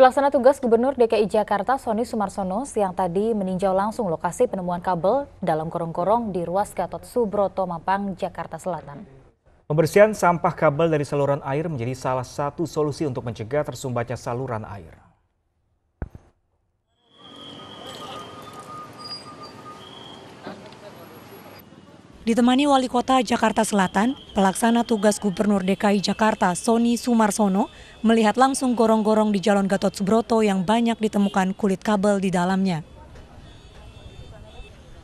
Pelaksana tugas Gubernur DKI Jakarta Sony Sumarsono siang tadi meninjau langsung lokasi penemuan kabel dalam korong-korong di ruas Gatot Subroto Mampang, Jakarta Selatan. Pembersihan sampah kabel dari saluran air menjadi salah satu solusi untuk mencegah tersumbatnya saluran air. Ditemani Wali Kota Jakarta Selatan, pelaksana tugas Gubernur DKI Jakarta Sony Sumarsono melihat langsung gorong-gorong di Jalan Gatot Subroto yang banyak ditemukan kulit kabel di dalamnya.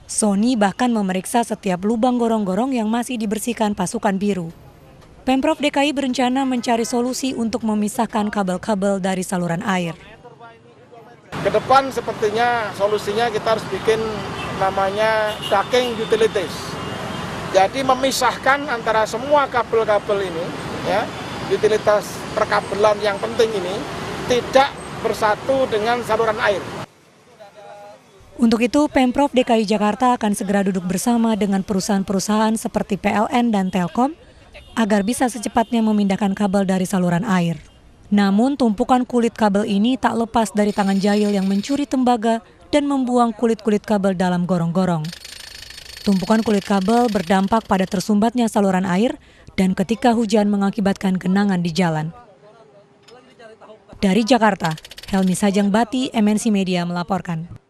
Sony bahkan memeriksa setiap lubang gorong-gorong yang masih dibersihkan pasukan biru. Pemprov DKI berencana mencari solusi untuk memisahkan kabel-kabel dari saluran air. Kedepan sepertinya solusinya kita harus bikin namanya ducking utilities jadi memisahkan antara semua kabel-kabel ini, ya, utilitas perkabelan yang penting ini tidak bersatu dengan saluran air. Untuk itu, Pemprov DKI Jakarta akan segera duduk bersama dengan perusahaan-perusahaan seperti PLN dan Telkom agar bisa secepatnya memindahkan kabel dari saluran air. Namun, tumpukan kulit kabel ini tak lepas dari tangan jahil yang mencuri tembaga dan membuang kulit-kulit kabel dalam gorong-gorong. Tumpukan kulit kabel berdampak pada tersumbatnya saluran air dan ketika hujan mengakibatkan genangan di jalan. Dari Jakarta, Helmi Sajang Bati, MNC Media melaporkan.